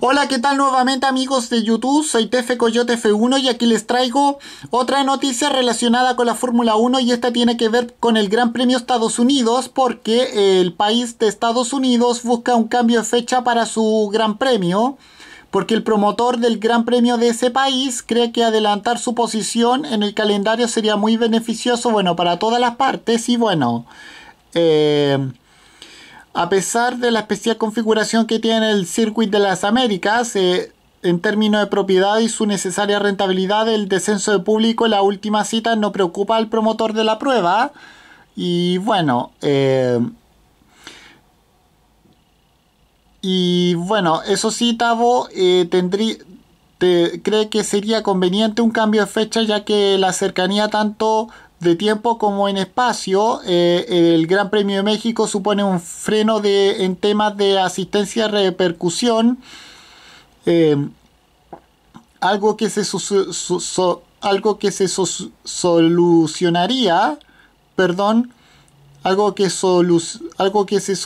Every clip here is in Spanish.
Hola, ¿qué tal nuevamente amigos de YouTube? Soy TF Coyote F1 y aquí les traigo otra noticia relacionada con la Fórmula 1 y esta tiene que ver con el Gran Premio Estados Unidos porque el país de Estados Unidos busca un cambio de fecha para su Gran Premio porque el promotor del Gran Premio de ese país cree que adelantar su posición en el calendario sería muy beneficioso, bueno, para todas las partes y bueno, eh, a pesar de la especial configuración que tiene el Circuit de las Américas, eh, en términos de propiedad y su necesaria rentabilidad, el descenso de público en la última cita no preocupa al promotor de la prueba. Y bueno, eh, y bueno, eso sí, Tavo, eh, cree que sería conveniente un cambio de fecha ya que la cercanía tanto de tiempo como en espacio, eh, el Gran Premio de México supone un freno de, en temas de asistencia repercusión, eh, algo que se, algo que se solucionaría, perdón, algo que, algo que se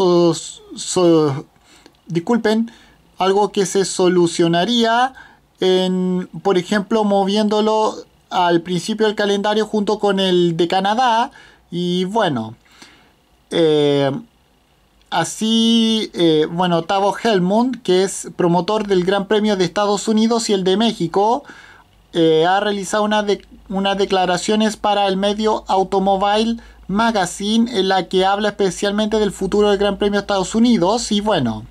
disculpen, algo que se solucionaría en, por ejemplo, moviéndolo al principio del calendario junto con el de Canadá. Y bueno, eh, así, eh, bueno, Tavo Helmund, que es promotor del Gran Premio de Estados Unidos y el de México, eh, ha realizado una unas declaraciones para el medio Automobile Magazine en la que habla especialmente del futuro del Gran Premio de Estados Unidos. Y bueno,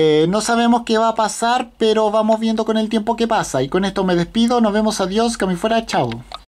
eh, no sabemos qué va a pasar, pero vamos viendo con el tiempo qué pasa. Y con esto me despido, nos vemos, adiós, que fuera, chao.